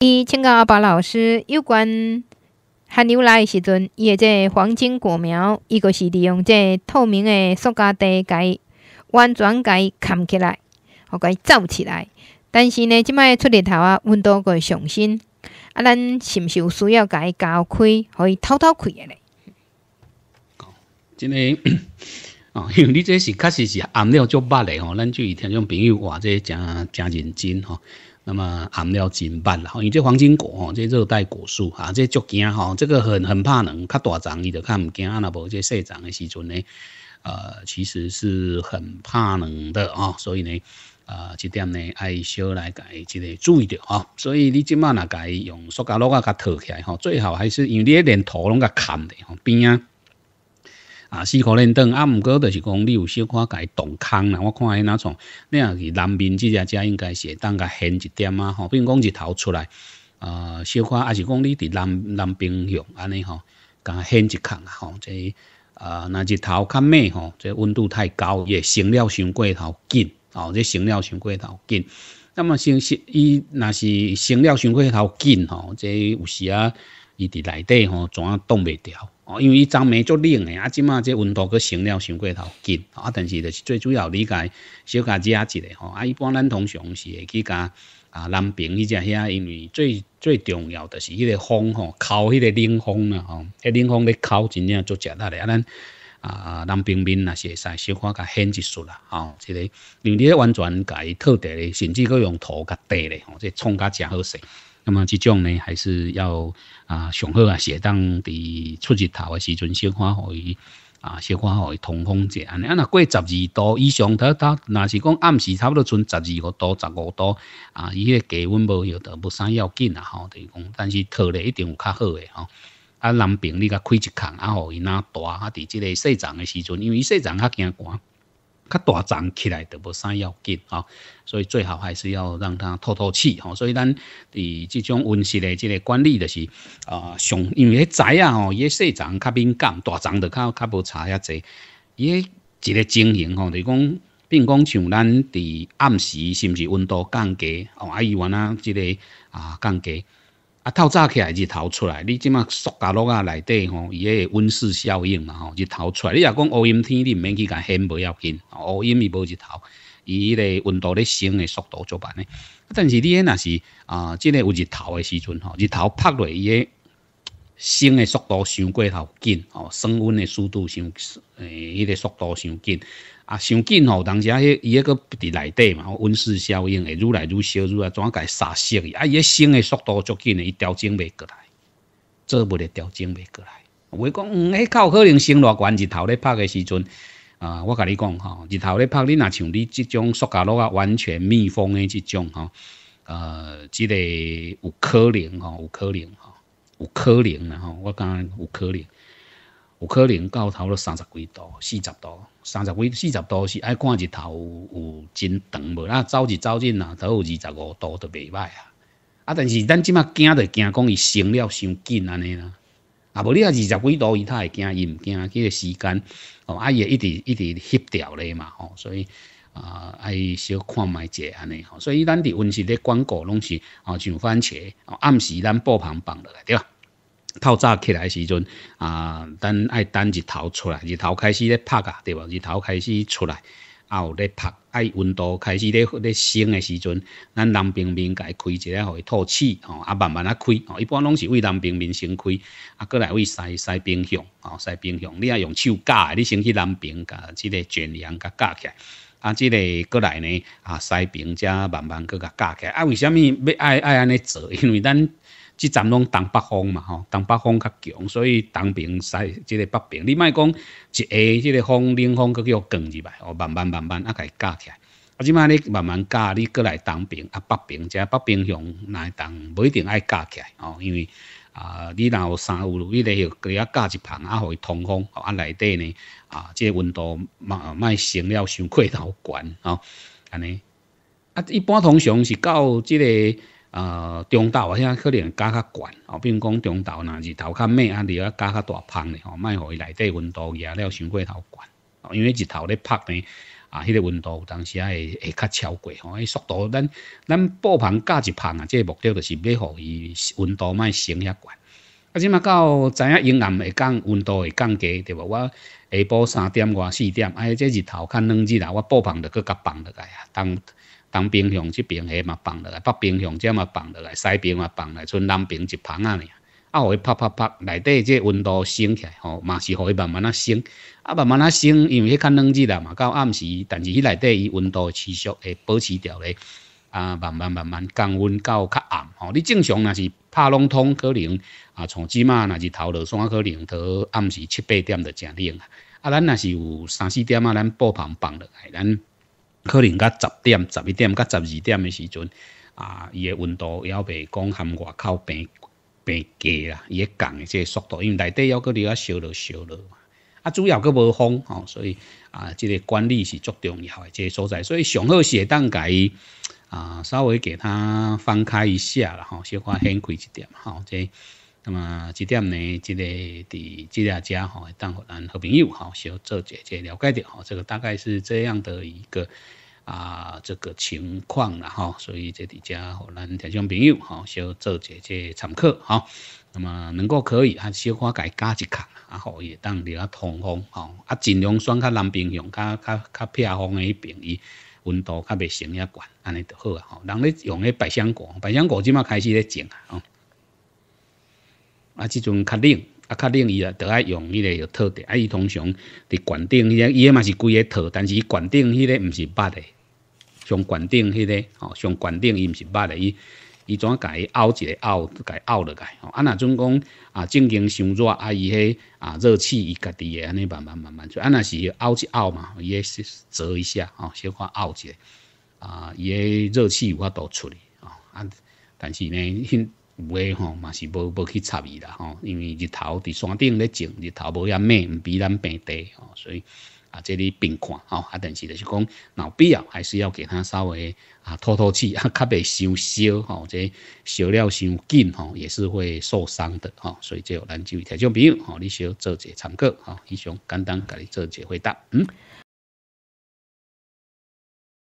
伊请教阿爸老师，有关喝牛奶的时阵，伊个这黄金果苗，伊个是利用这透明的塑胶袋，甲伊完全甲伊盖起来，好伊罩起来。但是呢，即卖出日头啊，温度会上升，啊，咱是毋是有需要甲伊胶开，互伊偷偷开的咧？真的。哦，因为你这是确实是暗料足捌的吼，咱就以听种朋友话，这真真认真吼。那么暗料真捌啦，因为这黄金果哦，这热带果树啊，这足惊吼，这个很很怕冷，较大长伊就看唔惊啊？那无这细长的时阵呢，呃，其实是很怕冷的啊，所以呢，呃，这点呢，爱小来改，记得注意着哈。所以你即马那改用塑胶袋啊，甲套起来吼，最好还是因为你连土拢甲砍的吼边啊。啊，四可能冻，啊，毋过就是讲你有小可家洞空啦。我看伊哪创，你若是南边这只家应该是当个掀一点啊，吼，比如讲日头出来，呃，小可还是讲你伫南南边洋安尼吼，当掀一空啊，吼，即啊，那日头较猛吼，即温度太高，也升了伤过头紧，哦，这升了伤过头紧。那么先是伊那是升了伤过头紧，吼，即有时啊。伊伫内底吼，怎冻袂调？哦，因为伊昨暝足冷诶，啊，即马即温度佫升了，伤过头紧。啊，但是就是最主要理解小家姐一个吼，啊，一般咱通常是会去甲啊南平伊只遐，因为最最重要的是迄个风吼靠迄个冷风啦，吼，迄冷风咧靠真正足食力诶，啊，咱啊南平面也是会使小可甲掀一束啦，吼，即个你完全甲伊套得咧，甚至佫用土甲地咧，吼，即创甲正好势。那么即种呢，还是要啊上好啊适当伫出日头的时阵，先化可伊啊，先化可伊通风者安尼。啊，那过十二度以上，它它那是讲暗时差不多剩十二个度、十五度啊，伊个低温无要得无三要紧啦吼。就是讲，但是套咧一定有较好诶吼。啊，南平你甲开一空，啊，互伊若大啊，伫即个生长诶时阵，因为伊生长较惊寒。较大丛起来就无啥要紧吼，所以最好还是要让它透透气吼。所以咱伫即种温室的即个管理就是啊上，因为迄仔啊吼，伊迄细丛较敏感，大丛的较较无差遐济。伊个一个情形吼，就是讲，比如讲像咱伫暗时，是毋是温度降低？哦，啊伊原来即个啊降低。啊，透早起来，日头出来。你即马塑胶落啊内底吼，伊个温室效应嘛吼，日头出来。你若讲乌阴天，你毋免去甲掀，唔要紧。乌阴伊无日头，伊迄个温度咧升诶速度就慢咧。但是你迄若是啊，即个有日头诶时阵吼，日头拍落伊个升诶速度伤过头紧吼，升温诶速度伤诶，迄个速度伤紧。啊，伤紧吼，同时啊，迄伊迄个伫内底嘛，温室效应会愈来愈小，愈来怎伊杀息去？啊，伊迄升的速度足紧诶，伊调整袂过来，做不得调整袂过来。我讲，嗯，迄有可能升偌悬，日头咧拍的时阵，啊，我甲你讲吼，日头咧拍，你若像你即种塑胶楼啊，完全密封的即种吼，呃，即个有可能吼，有可能吼，有可能啦吼，我讲有可能。有可能到头了三十几度、四十度，三十几、四十度是爱看日头有有真长无，啊，走一走进啦，头有二十五度都袂歹啊。啊，但是咱即马惊着惊讲伊升了伤紧安尼啦，啊无你啊二十几度伊它会惊伊毋惊，迄个时间哦，啊伊会一直一直翕调咧嘛吼，所以啊，爱小看卖者安尼吼，所以咱伫温室咧广告拢是哦上番茄暗时咱布防放落来对吧？透早起来时阵，啊，等爱等日头出来，日头开始咧拍啊，对无？日头开始出来，啊，有咧晒，爱温度开始咧咧升诶时阵，咱南冰冰甲开一下，互伊透气吼，啊，慢慢啊开吼，一般拢是为南冰面先开，啊，过来为西西冰箱，吼，西冰箱，你要用手夹，你先去南冰甲，即个卷扬甲夹起，来。啊，即个过来呢，啊，西冰则慢慢搁甲架起，来。啊，为虾米要爱爱安尼做？因为咱。即阵拢东北风嘛吼，东北风较强，所以东边、西即个北边，你莫讲一下即个风冷风，佫叫卷起来哦，慢慢慢慢啊，甲伊加起来。啊，即摆你慢慢加，你过来东边、啊北边，即北边向内东，无一定爱加起来哦，因为啊，你若有三五路，你来佫啊加一棚，啊，互伊通风，啊，内底呢啊，即个温度莫莫升了伤过头悬哦，安尼。啊，一般通常是到即个。啊中昼啊可能加较悬比如讲中昼呐日头较猛啊你要加较大风吼莫互伊内底温度燃了伤过头悬因为日头咧曝呢啊迄个温度有当时啊会会较超过吼迄速度咱咱布棚加一棒啊即、个目的就是要互伊温度莫升遐悬啊即嘛到知影阴暗会降温度会降低对无我下晡三点外四点啊这日头较冷日啊我布棒着搁甲放落来啊当东边向这边下嘛放落来，北边向这嘛放落来，西边嘛放来，剩南边一棚啊尔。啊，互伊拍拍拍，内底即温度升起来吼，嘛是互伊慢慢啊升。啊，慢慢啊升，因为迄较冷日啊嘛，到暗时，但是伊内底伊温度持续会保持调咧。啊，慢慢慢慢降温到较暗吼，你正常若是拍拢通可能啊，从即嘛，若是头落山可能到暗时七八点就正冷啊。啊，咱若是有三四点啊，咱布棚放落来咱。可能甲十点、十一点、甲十二点诶时阵，啊，伊诶温度也未讲含外口平平低啦，伊的降诶即个速度，因为内底要搁你啊烧了烧了嘛，啊，主要搁无风吼，所以啊，这个管理是足重要的这个所在，所以上好是会当介啊稍微给它翻开一下了哈，小可掀开一点哈这。那么这点呢，这个在这家吼，当互咱好朋友哈，小做姐姐了解点吼，这个大概是这样的一个啊，这个情况啦吼，所以这底家互咱听众朋友哈，小做姐姐参考哈。那么能够可以啊，小可家加一卡，啊，吼，也当略较通风吼，啊尽量选较南边向、较较较偏方的那边，伊温度较袂升遐悬，安尼就好啊。吼，人咧用迄百香果，百香果即马开始咧种啊。啊，即阵较冷，啊，较冷，伊啊，着爱用迄个要套的，啊，伊通常伫罐顶，伊个伊个嘛是规个套，但是伊罐顶迄个毋是捌的，上罐顶迄个，吼，上罐顶伊毋是捌的，伊，伊怎啊伊拗一个甲伊拗落来。吼，啊，若准讲啊，正经伤热，啊，伊迄啊，热气伊家己会安尼慢慢慢慢，出。啊，若是拗一拗嘛，伊也折一下，吼，小可拗一下，啊，伊个热气有法度出哩，啊，但是呢，有诶吼，嘛是无无去插伊啦吼，因为日头伫山顶咧种，日头无赫物，毋比咱平地吼，所以啊，这里冰看吼，啊，但是就是讲有必要，还是要给他稍微啊，透透气啊，较未烧烧吼，即烧了伤紧吼，也是会受伤的吼，所以有咱就提醒朋友吼，你要做一个参考吼，以上简单甲你做一个回答，嗯。